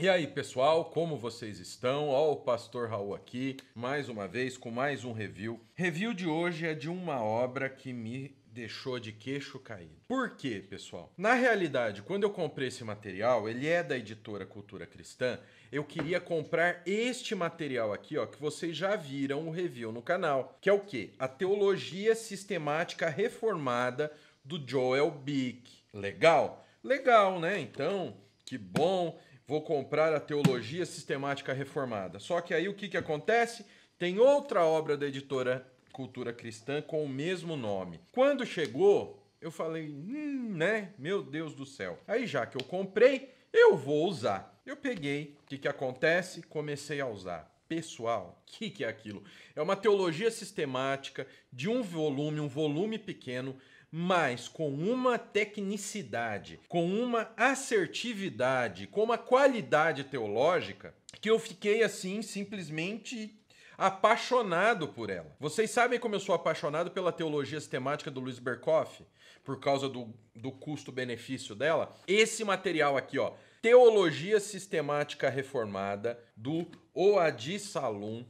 E aí, pessoal, como vocês estão? Ó, o Pastor Raul aqui, mais uma vez com mais um review. Review de hoje é de uma obra que me deixou de queixo caído. Por quê, pessoal? Na realidade, quando eu comprei esse material, ele é da editora Cultura Cristã, eu queria comprar este material aqui, ó, que vocês já viram o review no canal, que é o quê? A Teologia Sistemática Reformada do Joel Bick. Legal? Legal, né? Então, que bom Vou comprar a Teologia Sistemática Reformada. Só que aí o que, que acontece? Tem outra obra da editora Cultura Cristã com o mesmo nome. Quando chegou, eu falei, hum, né? Meu Deus do céu. Aí já que eu comprei, eu vou usar. Eu peguei. O que, que acontece? Comecei a usar pessoal. O que, que, é aquilo? É uma teologia sistemática de um volume, um volume pequeno, mas com uma tecnicidade, com uma assertividade, com uma qualidade teológica que eu fiquei assim simplesmente apaixonado por ela. Vocês sabem como eu sou apaixonado pela teologia sistemática do Luiz Berkoff, por causa do, do custo-benefício dela? Esse material aqui, ó, Teologia Sistemática Reformada, do Oadi Salum.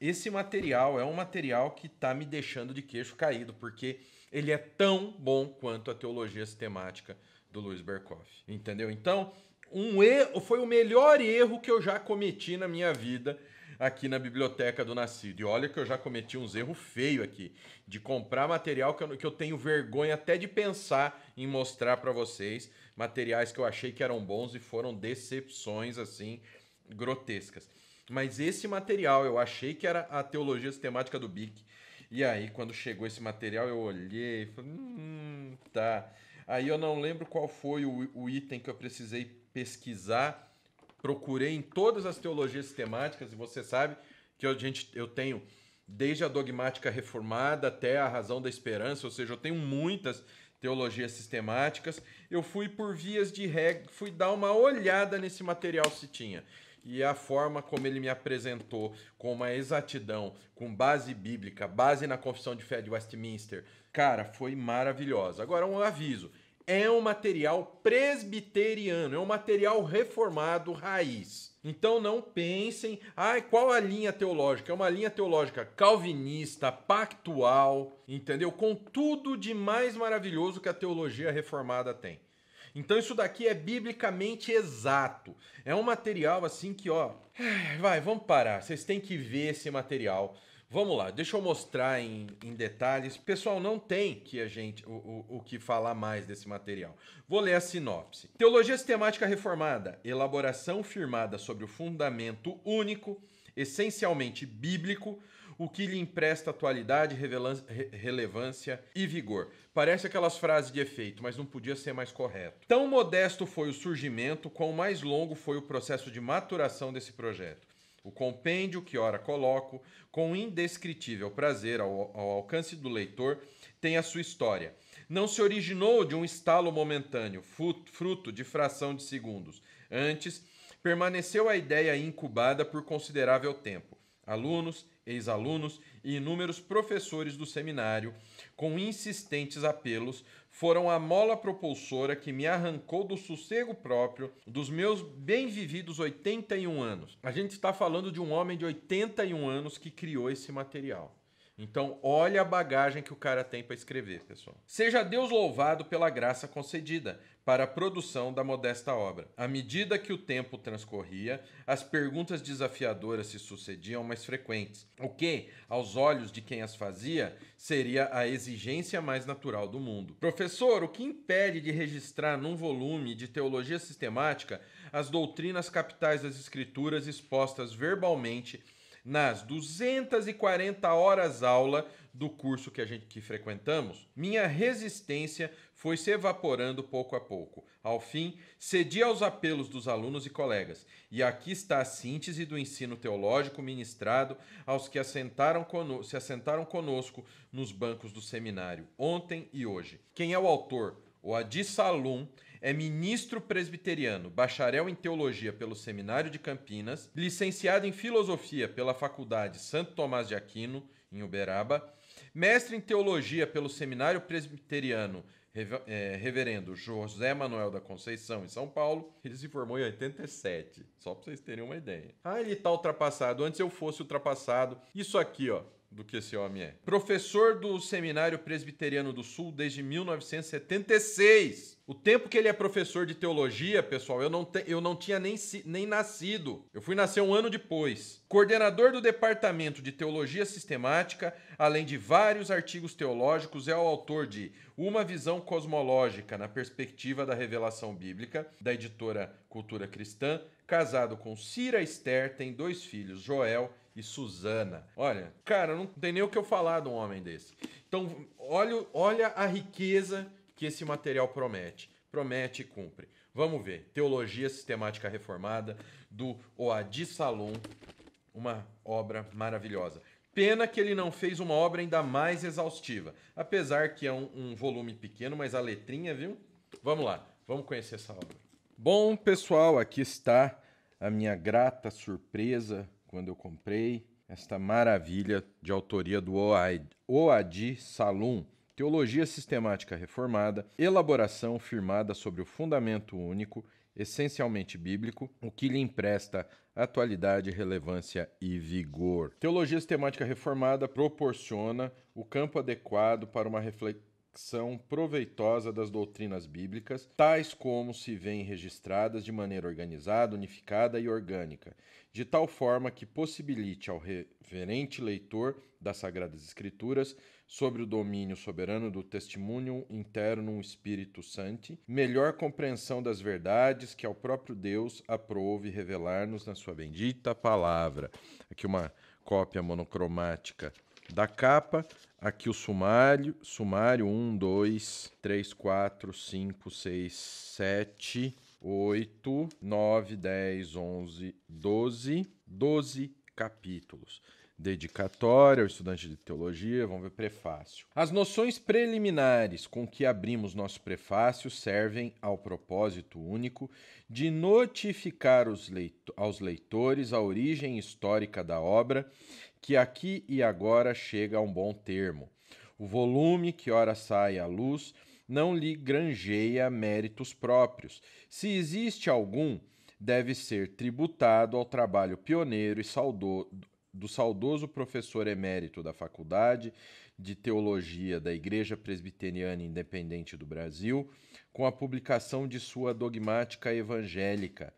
Esse material é um material que tá me deixando de queixo caído, porque ele é tão bom quanto a teologia sistemática do Luiz Berkoff. Entendeu? Então, um erro, foi o melhor erro que eu já cometi na minha vida aqui na biblioteca do Nascido. E olha que eu já cometi uns erros feios aqui, de comprar material que eu, que eu tenho vergonha até de pensar em mostrar para vocês, materiais que eu achei que eram bons e foram decepções assim grotescas. Mas esse material eu achei que era a teologia sistemática do Bic. E aí, quando chegou esse material, eu olhei e falei, hum, tá. Aí eu não lembro qual foi o, o item que eu precisei pesquisar. Procurei em todas as teologias sistemáticas, e você sabe que eu, gente, eu tenho desde a dogmática reformada até a razão da esperança, ou seja, eu tenho muitas teologias sistemáticas. Eu fui por vias de regra, fui dar uma olhada nesse material se tinha e a forma como ele me apresentou, com uma exatidão, com base bíblica, base na confissão de fé de Westminster, cara, foi maravilhosa. Agora, um aviso: é um material presbiteriano, é um material reformado raiz. Então não pensem, ah, qual a linha teológica? É uma linha teológica calvinista, pactual, entendeu? Com tudo de mais maravilhoso que a teologia reformada tem. Então isso daqui é biblicamente exato. É um material assim que, ó, vai, vamos parar. Vocês têm que ver esse material. Vamos lá, deixa eu mostrar em, em detalhes. Pessoal, não tem que a gente o, o, o, que falar mais desse material. Vou ler a sinopse. Teologia sistemática reformada, elaboração firmada sobre o fundamento único, essencialmente bíblico, o que lhe empresta atualidade, relevância e vigor. Parece aquelas frases de efeito, mas não podia ser mais correto. Tão modesto foi o surgimento, quão mais longo foi o processo de maturação desse projeto. O compêndio que ora coloco, com indescritível prazer ao, ao alcance do leitor, tem a sua história. Não se originou de um estalo momentâneo, fruto de fração de segundos. Antes, permaneceu a ideia incubada por considerável tempo. Alunos, ex-alunos e inúmeros professores do seminário, com insistentes apelos, foram a mola propulsora que me arrancou do sossego próprio dos meus bem vividos 81 anos. A gente está falando de um homem de 81 anos que criou esse material. Então, olha a bagagem que o cara tem para escrever, pessoal. Seja Deus louvado pela graça concedida para a produção da modesta obra. À medida que o tempo transcorria, as perguntas desafiadoras se sucediam mais frequentes, o que, aos olhos de quem as fazia, seria a exigência mais natural do mundo. Professor, o que impede de registrar num volume de teologia sistemática as doutrinas capitais das Escrituras expostas verbalmente? nas 240 horas aula do curso que a gente que frequentamos, minha resistência foi se evaporando pouco a pouco. Ao fim, cedi aos apelos dos alunos e colegas. E aqui está a síntese do ensino teológico ministrado aos que assentaram se assentaram conosco nos bancos do seminário, ontem e hoje. Quem é o autor? O Adi Salum é ministro presbiteriano, bacharel em teologia pelo Seminário de Campinas, licenciado em filosofia pela Faculdade Santo Tomás de Aquino, em Uberaba, mestre em teologia pelo Seminário Presbiteriano é, Reverendo José Manuel da Conceição, em São Paulo. Ele se formou em 87, só para vocês terem uma ideia. Ah, ele tá ultrapassado. Antes eu fosse ultrapassado. Isso aqui, ó do que esse homem é. Professor do Seminário Presbiteriano do Sul desde 1976. O tempo que ele é professor de teologia, pessoal, eu não, te, eu não tinha nem, nem nascido. Eu fui nascer um ano depois. Coordenador do Departamento de Teologia Sistemática, além de vários artigos teológicos, é o autor de Uma Visão Cosmológica na Perspectiva da Revelação Bíblica, da editora Cultura Cristã, casado com Cira Esther, tem dois filhos, Joel e Suzana. Olha, cara, não tem nem o que eu falar de um homem desse. Então, olha, olha a riqueza que esse material promete. Promete e cumpre. Vamos ver. Teologia Sistemática Reformada, do Oadi Salom. Uma obra maravilhosa. Pena que ele não fez uma obra ainda mais exaustiva. Apesar que é um, um, volume pequeno, mas a letrinha, viu? Vamos lá, vamos conhecer essa obra. Bom, pessoal, aqui está a minha grata surpresa quando eu comprei esta maravilha de autoria do Oadi Salum, Teologia Sistemática Reformada, elaboração firmada sobre o fundamento único, essencialmente bíblico, o que lhe empresta atualidade, relevância e vigor. Teologia Sistemática Reformada proporciona o campo adequado para uma reflexão aplicação proveitosa das doutrinas bíblicas, tais como se vêem registradas de maneira organizada, unificada e orgânica, de tal forma que possibilite ao reverente leitor das Sagradas Escrituras, sobre o domínio soberano do testemunho interno Espírito Santo, melhor compreensão das verdades que ao próprio Deus aprove revelar-nos na sua bendita palavra. Aqui uma cópia monocromática da capa. Aqui o sumário, sumário 1, 2, 3, 4, 5, 6, 7, 8, 9, 10, 11, 12, 12 capítulos Dedicatório ao estudante de teologia, vamos ver prefácio. As noções preliminares com que abrimos nosso prefácio servem ao propósito único de notificar leito aos leitores a origem histórica da obra que aqui e agora chega a um bom termo. O volume que ora sai à luz não lhe granjeia méritos próprios. Se existe algum, deve ser tributado ao trabalho pioneiro e saudoso do saudoso professor emérito da Faculdade de Teologia da Igreja Presbiteriana Independente do Brasil, com a publicação de sua Dogmática Evangélica,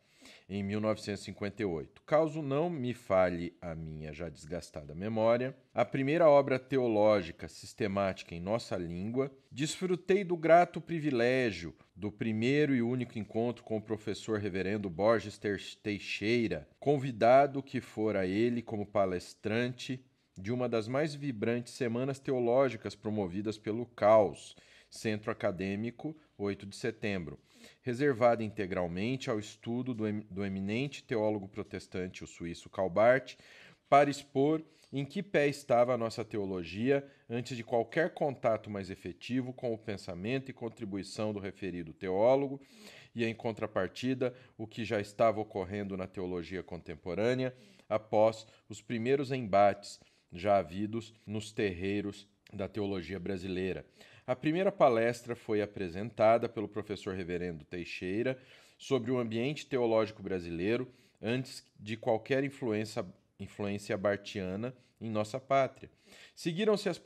em 1958. Caso não me falhe a minha já desgastada memória, a primeira obra teológica sistemática em nossa língua, desfrutei do grato privilégio do primeiro e único encontro com o professor reverendo Borges Teixeira, convidado que fora ele como palestrante de uma das mais vibrantes semanas teológicas promovidas pelo CAUS, Centro Acadêmico 8 de setembro, reservada integralmente ao estudo do, em, do eminente teólogo protestante, o suíço Calbart, para expor em que pé estava a nossa teologia antes de qualquer contato mais efetivo com o pensamento e contribuição do referido teólogo, e em contrapartida, o que já estava ocorrendo na teologia contemporânea após os primeiros embates já havidos nos terreiros da teologia brasileira. A primeira palestra foi apresentada pelo professor Reverendo Teixeira sobre o ambiente teológico brasileiro antes de qualquer influência, influência bartiana em nossa pátria. Seguiram-se as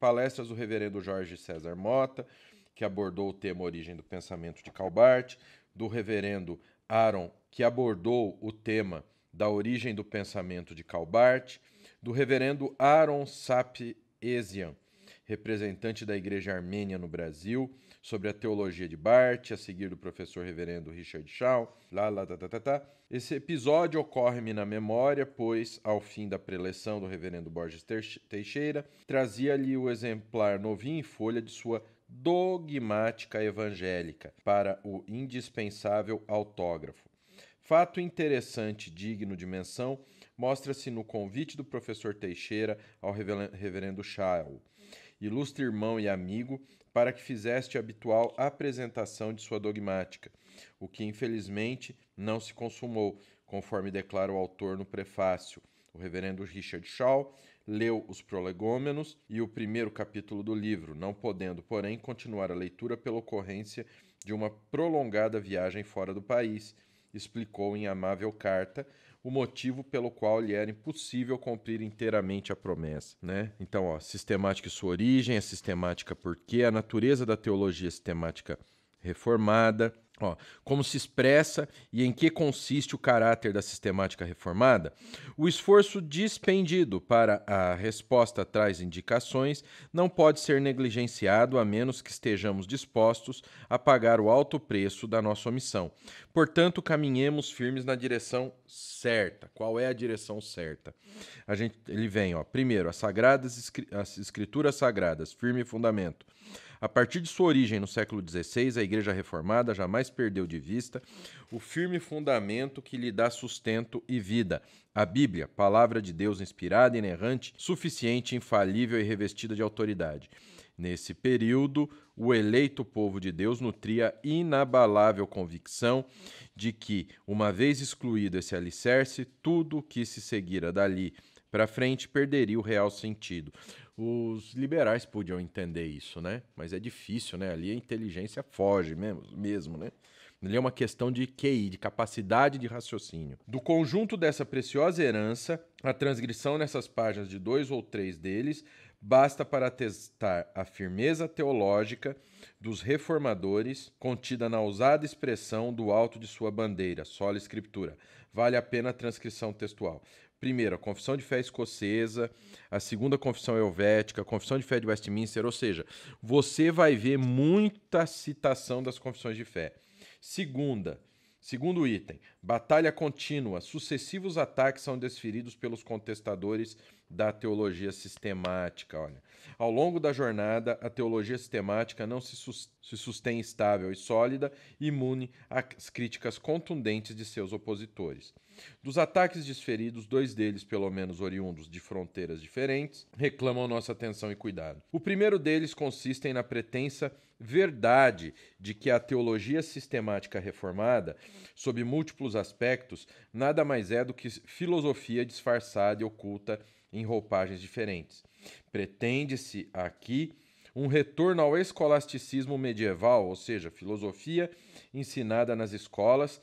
palestras do Reverendo Jorge César Mota, que abordou o tema Origem do Pensamento de Calbart, do Reverendo Aaron, que abordou o tema da Origem do Pensamento de Calbart, do Reverendo Aaron Sapiesian representante da Igreja Armênia no Brasil, sobre a teologia de Barth, a seguir do professor reverendo Richard Shaw, lá, lá, tá, tá, tá, tá. Esse episódio ocorre-me na memória, pois, ao fim da preleção do reverendo Borges Teixeira, trazia-lhe o exemplar novinho em folha de sua dogmática evangélica para o indispensável autógrafo. Fato interessante, digno de menção, mostra-se no convite do professor Teixeira ao reverendo Shaw ilustre irmão e amigo, para que fizeste a habitual apresentação de sua dogmática, o que infelizmente não se consumou, conforme declara o autor no prefácio. O reverendo Richard Shaw leu os prolegômenos e o primeiro capítulo do livro, não podendo, porém, continuar a leitura pela ocorrência de uma prolongada viagem fora do país, explicou em amável carta o motivo pelo qual lhe era impossível cumprir inteiramente a promessa, né? Então, ó, sistemática e sua origem, a é sistemática porque a natureza da teologia é sistemática reformada, Ó, como se expressa e em que consiste o caráter da sistemática reformada? O esforço dispendido para a resposta traz indicações não pode ser negligenciado a menos que estejamos dispostos a pagar o alto preço da nossa omissão. Portanto, caminhemos firmes na direção certa. Qual é a direção certa? A gente, ele vem, ó, primeiro, as sagradas as escrituras sagradas, firme fundamento. A partir de sua origem no século XVI, a Igreja Reformada jamais perdeu de vista o firme fundamento que lhe dá sustento e vida. A Bíblia, palavra de Deus inspirada, inerrante, suficiente, infalível e revestida de autoridade. Nesse período, o eleito povo de Deus nutria inabalável convicção de que, uma vez excluído esse alicerce, tudo o que se seguira dali para frente perderia o real sentido os liberais podiam entender isso, né? Mas é difícil, né? Ali a inteligência foge mesmo, mesmo né? Ali é uma questão de QI, de capacidade de raciocínio. Do conjunto dessa preciosa herança, a transgressão nessas páginas de dois ou três deles basta para atestar a firmeza teológica dos reformadores contida na ousada expressão do alto de sua bandeira, sola escritura. Vale a pena a transcrição textual primeiro, a Confissão de Fé Escocesa, a segunda Confissão é Helvética, a Confissão de Fé de Westminster, ou seja, você vai ver muita citação das confissões de fé. Segunda, segundo item, batalha contínua, sucessivos ataques são desferidos pelos contestadores da teologia sistemática. Olha, ao longo da jornada, a teologia sistemática não se, sus se sustém estável e sólida, imune às críticas contundentes de seus opositores. Dos ataques desferidos, dois deles, pelo menos oriundos de fronteiras diferentes, reclamam nossa atenção e cuidado. O primeiro deles consiste na pretensa verdade de que a teologia sistemática reformada, sob múltiplos aspectos, nada mais é do que filosofia disfarçada e oculta em roupagens diferentes. Pretende-se aqui um retorno ao escolasticismo medieval, ou seja, filosofia ensinada nas escolas,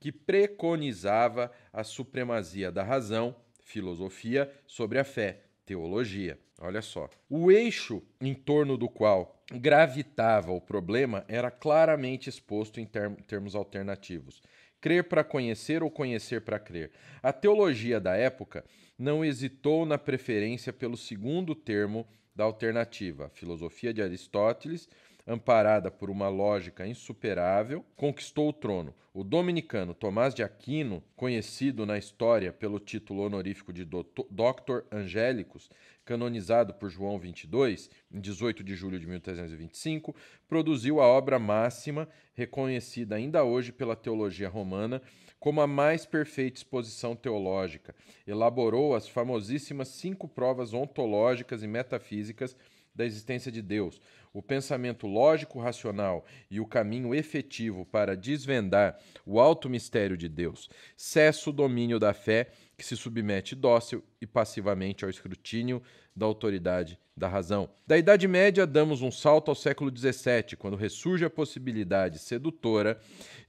que preconizava a supremacia da razão, filosofia, sobre a fé, teologia. Olha só. O eixo em torno do qual gravitava o problema era claramente exposto em termos alternativos crer para conhecer ou conhecer para crer. A teologia da época não hesitou na preferência pelo segundo termo da alternativa, a filosofia de Aristóteles, amparada por uma lógica insuperável, conquistou o trono. O dominicano Tomás de Aquino, conhecido na história pelo título honorífico de Doctor Angelicus canonizado por João XXII em 18 de julho de 1325, produziu a obra máxima, reconhecida ainda hoje pela teologia romana como a mais perfeita exposição teológica. Elaborou as famosíssimas cinco provas ontológicas e metafísicas da existência de Deus, o pensamento lógico, racional e o caminho efetivo para desvendar o alto mistério de Deus. Cessa o domínio da fé que se submete dócil e passivamente ao escrutínio da autoridade da razão. Da Idade Média, damos um salto ao século XVII, quando ressurge a possibilidade sedutora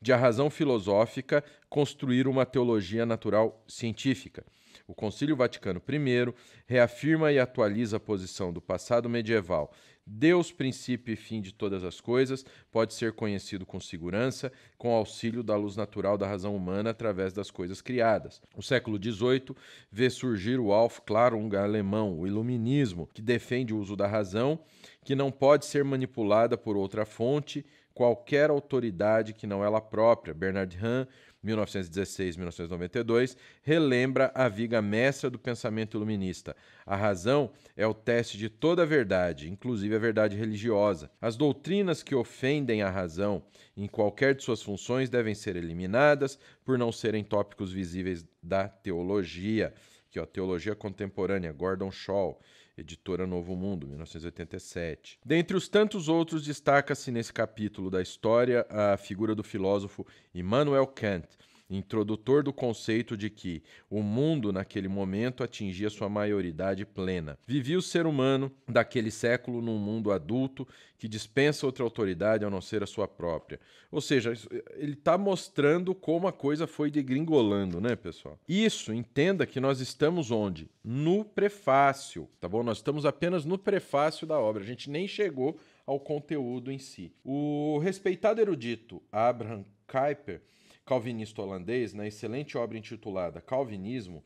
de a razão filosófica construir uma teologia natural científica. O Concílio Vaticano I reafirma e atualiza a posição do passado medieval. Deus, princípio e fim de todas as coisas, pode ser conhecido com segurança, com auxílio da luz natural da razão humana através das coisas criadas. O século XVIII vê surgir o Alf Klarung alemão, o Iluminismo, que defende o uso da razão, que não pode ser manipulada por outra fonte qualquer autoridade que não ela própria. Bernard Hahn, 1916-1992, relembra a viga mestra do pensamento iluminista. A razão é o teste de toda a verdade, inclusive a verdade religiosa. As doutrinas que ofendem a razão em qualquer de suas funções devem ser eliminadas por não serem tópicos visíveis da teologia, que é a teologia contemporânea, Gordon Shaw editora Novo Mundo, 1987. Dentre os tantos outros, destaca-se nesse capítulo da história a figura do filósofo Immanuel Kant introdutor do conceito de que o mundo naquele momento atingia sua maioridade plena. Vivia o ser humano daquele século num mundo adulto que dispensa outra autoridade a não ser a sua própria. Ou seja, ele está mostrando como a coisa foi degringolando, né, pessoal? Isso, entenda que nós estamos onde? No prefácio, tá bom? Nós estamos apenas no prefácio da obra. A gente nem chegou ao conteúdo em si. O respeitado erudito Abraham Kuyper calvinista holandês, na né, excelente obra intitulada Calvinismo,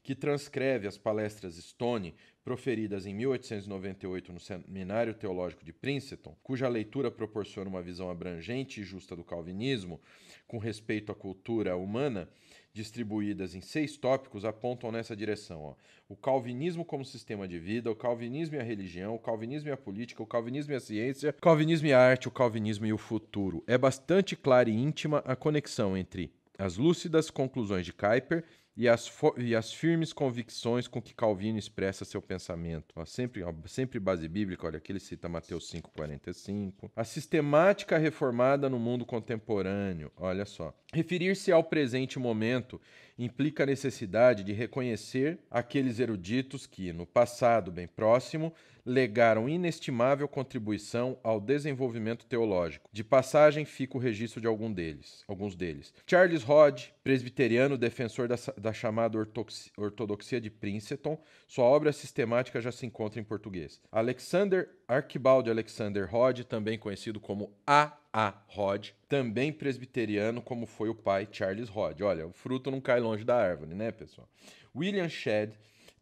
que transcreve as palestras Stone, proferidas em 1898 no Seminário Teológico de Princeton, cuja leitura proporciona uma visão abrangente e justa do calvinismo com respeito à cultura humana, distribuídas em seis tópicos, apontam nessa direção. Ó. O calvinismo como sistema de vida, o calvinismo e a religião, o calvinismo e a política, o calvinismo e a ciência, o calvinismo e a arte, o calvinismo e o futuro. É bastante clara e íntima a conexão entre as lúcidas conclusões de Kuyper e as, e as firmes convicções com que Calvino expressa seu pensamento. sempre, sempre base bíblica, olha, aqui ele cita Mateus 5,45. A sistemática reformada no mundo contemporâneo, olha só. Referir-se ao presente momento implica a necessidade de reconhecer aqueles eruditos que, no passado bem próximo, legaram inestimável contribuição ao desenvolvimento teológico. De passagem, fica o registro de algum deles, alguns deles. Charles Hodge, presbiteriano defensor da, da chamada ortodoxia de Princeton, sua obra sistemática já se encontra em português. Alexander Archibald Alexander Hodge, também conhecido como A. A. Hodge, também presbiteriano, como foi o pai Charles Hodge. Olha, o fruto não cai longe da árvore, né, pessoal? William Shedd,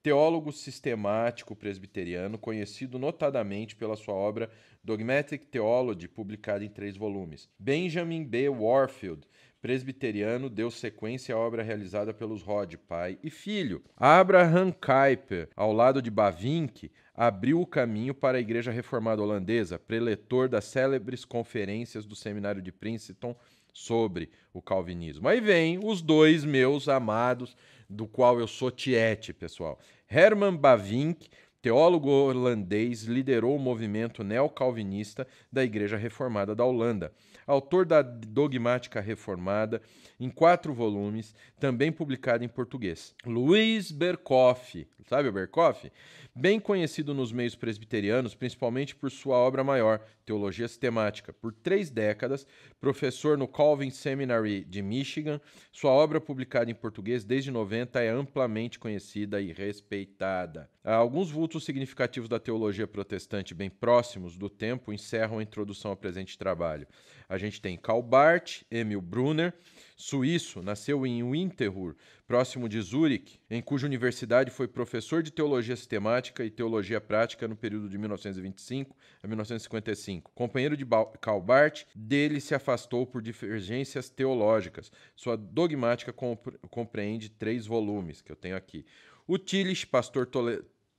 teólogo sistemático presbiteriano, conhecido notadamente pela sua obra Dogmatic Theology, publicada em três volumes. Benjamin B. Warfield, presbiteriano, deu sequência à obra realizada pelos Rod, pai e filho. Abraham Kuyper, ao lado de Bavinck, abriu o caminho para a Igreja Reformada Holandesa, preletor das célebres conferências do Seminário de Princeton sobre o calvinismo. Aí vem os dois meus amados do qual eu sou tiete, pessoal. Herman Bavinck, teólogo holandês, liderou o movimento neocalvinista da Igreja Reformada da Holanda. Autor da Dogmática Reformada, em quatro volumes, também publicado em português. Luiz Berkoff, sabe o Berkoff? Bem conhecido nos meios presbiterianos, principalmente por sua obra maior, teologia sistemática, por três décadas, professor no Calvin Seminary de Michigan. Sua obra publicada em português desde 90 é amplamente conhecida e respeitada. Há alguns vultos significativos da teologia protestante bem próximos do tempo encerram a introdução ao presente trabalho. A gente tem Calbart, Emil Brunner, suíço, nasceu em Winterthur, próximo de Zurich, em cuja universidade foi professor de teologia sistemática e teologia prática no período de 1925 a 1955. Companheiro de Calbart, dele se afastou por divergências teológicas. Sua dogmática compre compreende três volumes, que eu tenho aqui. O Tillich, pastor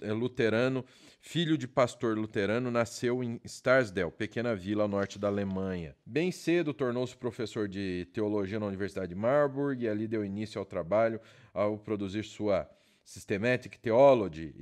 é, luterano, filho de pastor luterano, nasceu em Starsdell, pequena vila ao norte da Alemanha. Bem cedo tornou-se professor de teologia na Universidade de Marburg e ali deu início ao trabalho ao produzir sua Systematic Theology,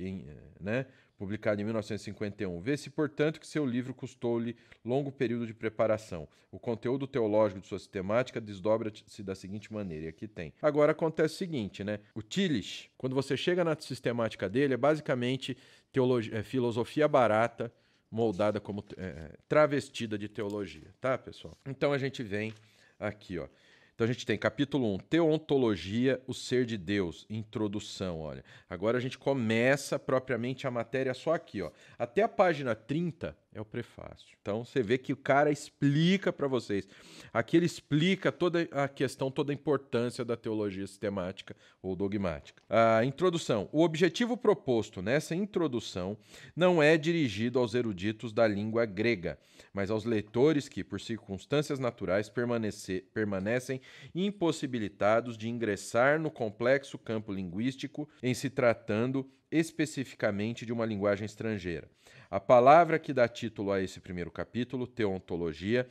né? publicado em 1951. Vê-se, portanto, que seu livro custou-lhe longo período de preparação. O conteúdo teológico de sua sistemática desdobra-se da seguinte maneira, e aqui tem. Agora acontece o seguinte, né? O Tillich, quando você chega na sistemática dele, é basicamente teologia, é, filosofia barata, moldada como é, é, travestida de teologia, tá, pessoal? Então a gente vem aqui, ó. Então a gente tem capítulo 1, Teontologia, o ser de Deus, introdução, olha. Agora a gente começa propriamente a matéria só aqui, ó. Até a página 30 é o prefácio. Então você vê que o cara explica para vocês. Aqui ele explica toda a questão, toda a importância da teologia sistemática ou dogmática. A introdução. O objetivo proposto nessa introdução não é dirigido aos eruditos da língua grega, mas aos leitores que, por circunstâncias naturais, permanecem impossibilitados de ingressar no complexo campo linguístico em se tratando especificamente de uma linguagem estrangeira. A palavra que dá título a esse primeiro capítulo, teontologia,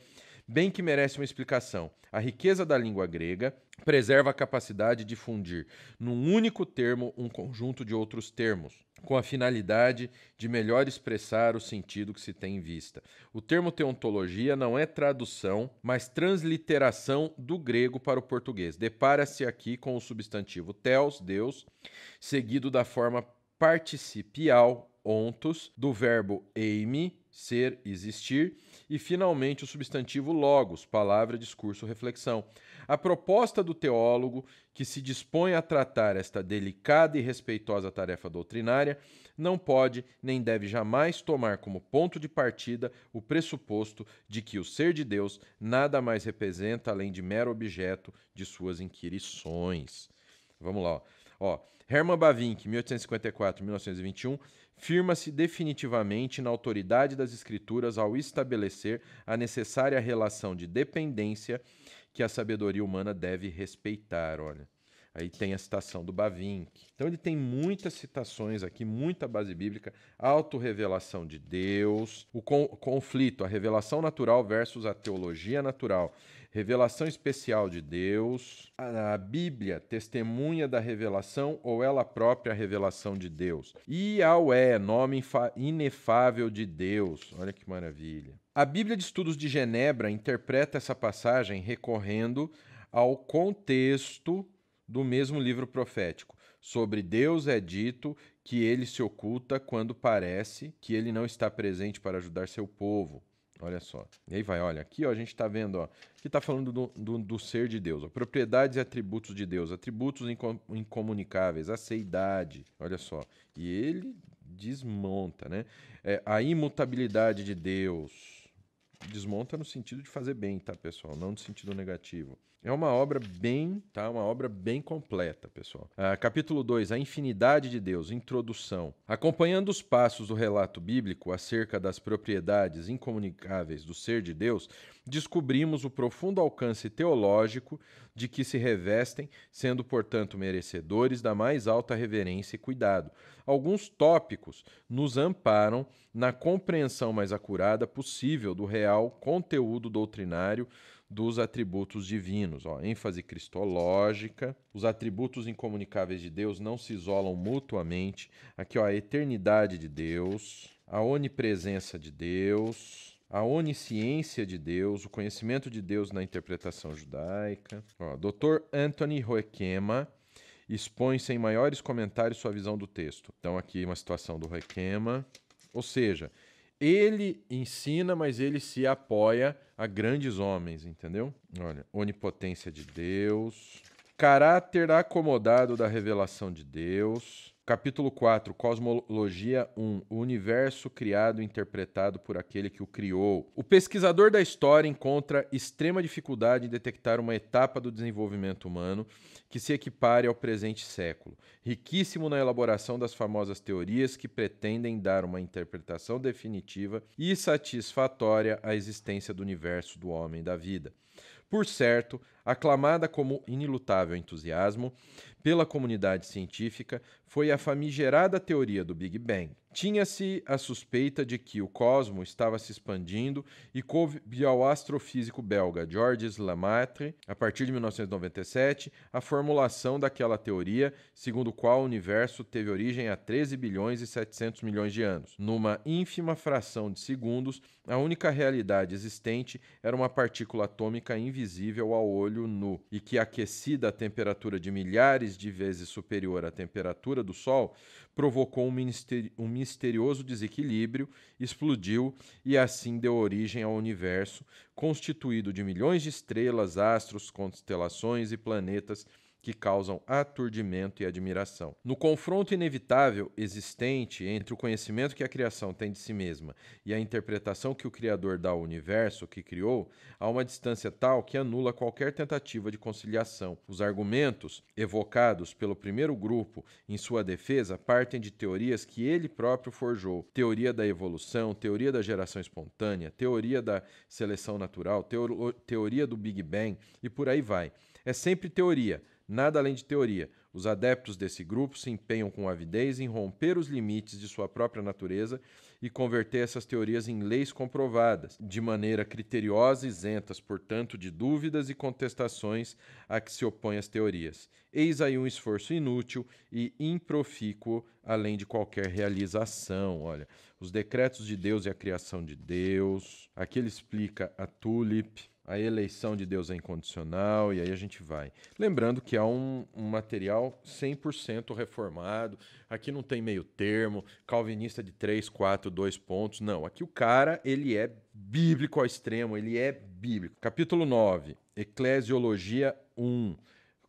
bem que merece uma explicação. A riqueza da língua grega preserva a capacidade de fundir num único termo um conjunto de outros termos, com a finalidade de melhor expressar o sentido que se tem em vista. O termo teontologia não é tradução, mas transliteração do grego para o português. Depara-se aqui com o substantivo theos, Deus, seguido da forma participial ontos, do verbo eime, ser, existir, e finalmente o substantivo logos, palavra, discurso, reflexão. A proposta do teólogo que se dispõe a tratar esta delicada e respeitosa tarefa doutrinária não pode nem deve jamais tomar como ponto de partida o pressuposto de que o ser de Deus nada mais representa além de mero objeto de suas inquirições. Vamos lá. Ó. Ó, Herman Bavinck, 1854-1921, firma-se definitivamente na autoridade das escrituras ao estabelecer a necessária relação de dependência que a sabedoria humana deve respeitar, olha. Aí tem a citação do Bavinck. Então ele tem muitas citações aqui, muita base bíblica, autorrevelação de Deus, o con conflito, a revelação natural versus a teologia natural revelação especial de Deus, a Bíblia testemunha da revelação ou ela própria revelação de Deus. Yahweh, nome inefável de Deus. Olha que maravilha. A Bíblia de Estudos de Genebra interpreta essa passagem recorrendo ao contexto do mesmo livro profético. Sobre Deus é dito que ele se oculta quando parece que ele não está presente para ajudar seu povo. Olha só. E aí vai, olha, aqui ó, a gente está vendo, ó, que está falando do, do, do, ser de Deus, ó, propriedades e atributos de Deus, atributos incom incomunicáveis, a seidade, olha só. E ele desmonta, né? É, a imutabilidade de Deus. Desmonta no sentido de fazer bem, tá, pessoal? Não no sentido negativo. É uma obra bem, tá? Uma obra bem completa, pessoal. Ah, capítulo 2, A Infinidade de Deus, Introdução. Acompanhando os passos do relato bíblico acerca das propriedades incomunicáveis do ser de Deus, descobrimos o profundo alcance teológico de que se revestem, sendo, portanto, merecedores da mais alta reverência e cuidado. Alguns tópicos nos amparam na compreensão mais acurada possível do real conteúdo doutrinário dos atributos divinos. Ó, ênfase cristológica. Os atributos incomunicáveis de Deus não se isolam mutuamente. Aqui, ó, a eternidade de Deus, a onipresença de Deus, a onisciência de Deus, o conhecimento de Deus na interpretação judaica. Ó, Dr. Anthony Roekema expõe sem maiores comentários sua visão do texto. Então, aqui uma situação do Roekema. Ou seja, ele ensina, mas ele se apoia a grandes homens, entendeu? Olha, onipotência de Deus, caráter acomodado da revelação de Deus, Capítulo 4, Cosmologia 1, o universo criado e interpretado por aquele que o criou. O pesquisador da história encontra extrema dificuldade em detectar uma etapa do desenvolvimento humano que se equipare ao presente século, riquíssimo na elaboração das famosas teorias que pretendem dar uma interpretação definitiva e satisfatória à existência do universo do homem da vida. Por certo, Aclamada como inilutável entusiasmo pela comunidade científica, foi a famigerada teoria do Big Bang. Tinha-se a suspeita de que o cosmo estava se expandindo e coube ao astrofísico belga Georges Lemaitre, a partir de 1997, a formulação daquela teoria segundo o qual o universo teve origem há 13 bilhões e 700 milhões de anos. Numa ínfima fração de segundos, a única realidade existente era uma partícula atômica invisível ao olho olho nu e que, aquecida a temperatura de milhares de vezes superior à temperatura do Sol, provocou um misterioso desequilíbrio, explodiu e assim deu origem ao universo, constituído de milhões de estrelas, astros, constelações e planetas que causam aturdimento e admiração. No confronto inevitável existente entre o conhecimento que a criação tem de si mesma e a interpretação que o Criador dá ao universo que criou, há uma distância tal que anula qualquer tentativa de conciliação. Os argumentos evocados pelo primeiro grupo em sua defesa partem de teorias que ele próprio forjou: teoria da evolução, teoria da geração espontânea, teoria da seleção natural, teoria do Big Bang e por aí vai. É sempre teoria Nada além de teoria. Os adeptos desse grupo se empenham com avidez em romper os limites de sua própria natureza e converter essas teorias em leis comprovadas, de maneira criteriosa, isentas, portanto, de dúvidas e contestações a que se opõem as teorias. Eis aí um esforço inútil e improfícuo, além de qualquer realização. Olha, os decretos de Deus e a criação de Deus. Aqui ele explica a Tulip a eleição de Deus é incondicional, e aí a gente vai. Lembrando que é um, um material 100% reformado, aqui não tem meio termo, calvinista de 3, 4, 2 pontos, não. Aqui o cara, ele é bíblico ao extremo, ele é bíblico. Capítulo 9, Eclesiologia 1.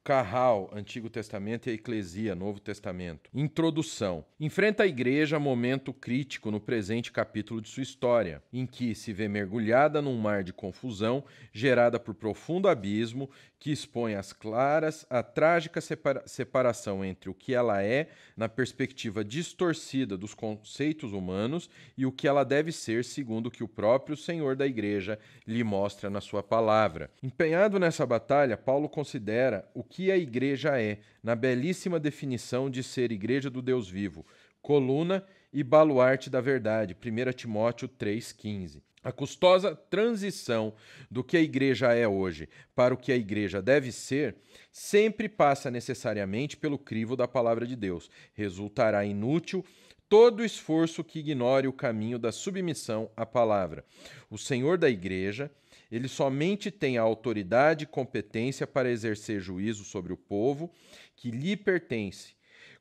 Carral, Antigo Testamento e a Eclesia, Novo Testamento. Introdução. Enfrenta a igreja momento crítico no presente capítulo de sua história, em que se vê mergulhada num mar de confusão gerada por profundo abismo que expõe às claras a trágica separa separação entre o que ela é na perspectiva distorcida dos conceitos humanos e o que ela deve ser segundo o que o próprio Senhor da igreja lhe mostra na sua palavra. Empenhado nessa batalha, Paulo considera o que a igreja é, na belíssima definição de ser igreja do Deus vivo, coluna e baluarte da verdade, 1 Timóteo 3,15. A custosa transição do que a igreja é hoje para o que a igreja deve ser sempre passa necessariamente pelo crivo da palavra de Deus. Resultará inútil todo esforço que ignore o caminho da submissão à palavra. O Senhor da igreja ele somente tem a autoridade e competência para exercer juízo sobre o povo que lhe pertence.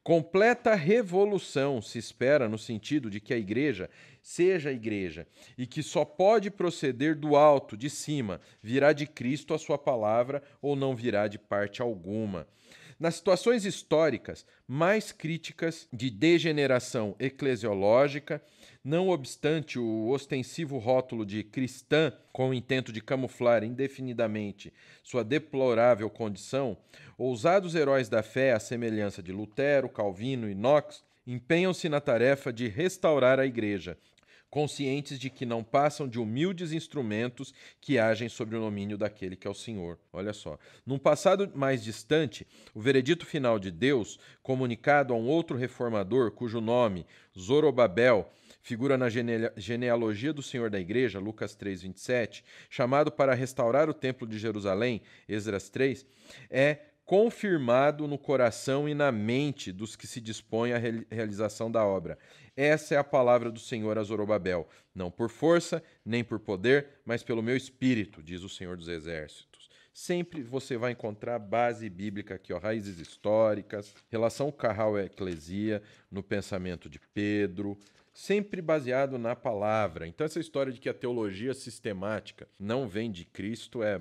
Completa revolução se espera no sentido de que a igreja seja a igreja e que só pode proceder do alto, de cima, virá de Cristo a sua palavra ou não virá de parte alguma. Nas situações históricas mais críticas de degeneração eclesiológica, não obstante o ostensivo rótulo de cristã, com o intento de camuflar indefinidamente sua deplorável condição, ousados heróis da fé, à semelhança de Lutero, Calvino e Knox, empenham-se na tarefa de restaurar a Igreja, conscientes de que não passam de humildes instrumentos que agem sobre o domínio daquele que é o Senhor. Olha só. Num passado mais distante, o veredito final de Deus, comunicado a um outro reformador cujo nome, Zorobabel, Figura na genealogia do Senhor da Igreja, Lucas 3, 27, chamado para restaurar o Templo de Jerusalém, Esdras 3, é confirmado no coração e na mente dos que se dispõem à realização da obra. Essa é a palavra do Senhor a Zorobabel, não por força, nem por poder, mas pelo meu espírito, diz o Senhor dos Exércitos. Sempre você vai encontrar base bíblica aqui, ó, raízes históricas, relação carral-eclesia no pensamento de Pedro, sempre baseado na palavra. Então, essa história de que a teologia sistemática não vem de Cristo é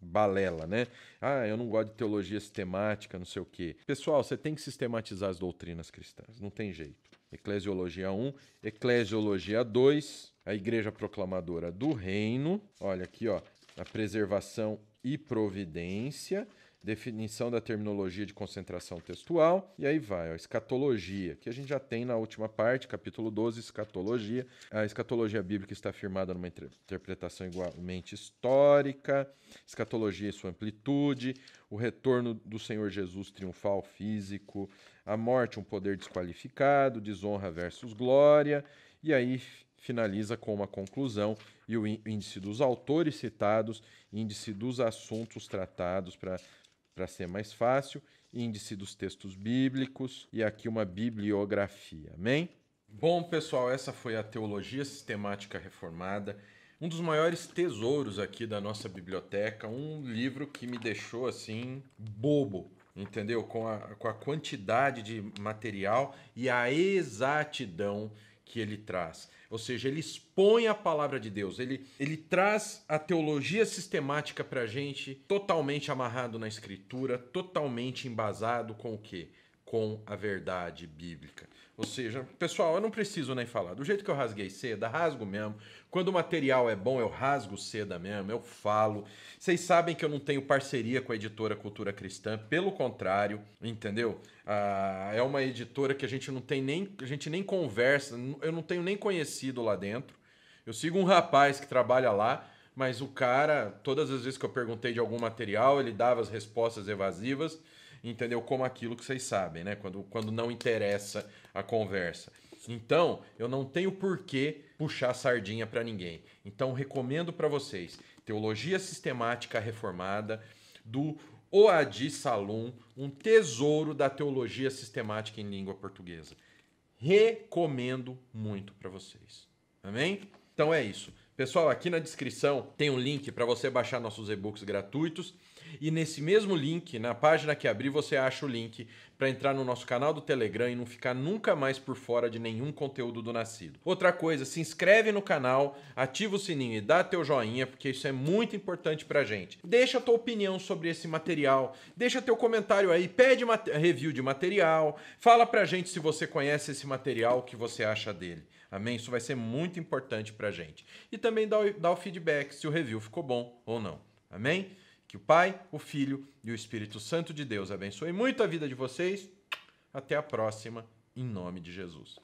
balela, né? Ah, eu não gosto de teologia sistemática, não sei o quê. Pessoal, você tem que sistematizar as doutrinas cristãs, não tem jeito. Eclesiologia 1, Eclesiologia 2, a Igreja Proclamadora do Reino, olha aqui, ó, a preservação e providência, definição da terminologia de concentração textual, e aí vai, ó, escatologia, que a gente já tem na última parte, capítulo 12, escatologia. A escatologia bíblica está afirmada numa interpretação igualmente histórica, escatologia e sua amplitude, o retorno do Senhor Jesus triunfal físico, a morte um poder desqualificado, desonra versus glória, e aí finaliza com uma conclusão e o índice dos autores citados, índice dos assuntos tratados para para ser mais fácil, índice dos textos bíblicos e aqui uma bibliografia. Amém? Bom, pessoal, essa foi a Teologia Sistemática Reformada, um dos maiores tesouros aqui da nossa biblioteca, um livro que me deixou assim bobo, entendeu? Com a, com a quantidade de material e a exatidão que ele traz. Ou seja, ele expõe a palavra de Deus, ele, ele traz a teologia sistemática para a gente, totalmente amarrado na escritura, totalmente embasado com o quê? Com a verdade bíblica. Ou seja, pessoal, eu não preciso nem falar. Do jeito que eu rasguei seda, rasgo mesmo. Quando o material é bom, eu rasgo seda mesmo, eu falo. Vocês sabem que eu não tenho parceria com a editora Cultura Cristã, pelo contrário, entendeu? Ah, é uma editora que a gente não tem nem. A gente nem conversa, eu não tenho nem conhecido lá dentro. Eu sigo um rapaz que trabalha lá, mas o cara, todas as vezes que eu perguntei de algum material, ele dava as respostas evasivas entendeu? Como aquilo que vocês sabem, né? Quando, quando não interessa a conversa. Então, eu não tenho por que puxar sardinha para ninguém. Então, recomendo para vocês Teologia Sistemática Reformada do Oadi Salum, um tesouro da teologia sistemática em língua portuguesa. Recomendo muito para vocês. Amém? Então é isso. Pessoal, aqui na descrição tem um link para você baixar nossos e-books gratuitos. E nesse mesmo link, na página que abri, você acha o link para entrar no nosso canal do Telegram e não ficar nunca mais por fora de nenhum conteúdo do Nascido. Outra coisa, se inscreve no canal, ativa o sininho e dá teu joinha, porque isso é muito importante pra gente. Deixa tua opinião sobre esse material, deixa teu comentário aí, pede review de material, fala pra gente se você conhece esse material, o que você acha dele. Amém? Isso vai ser muito importante pra gente. E também dá o, dá o feedback se o review ficou bom ou não. Amém? Que o Pai, o Filho e o Espírito Santo de Deus abençoe muito a vida de vocês. Até a próxima, em nome de Jesus.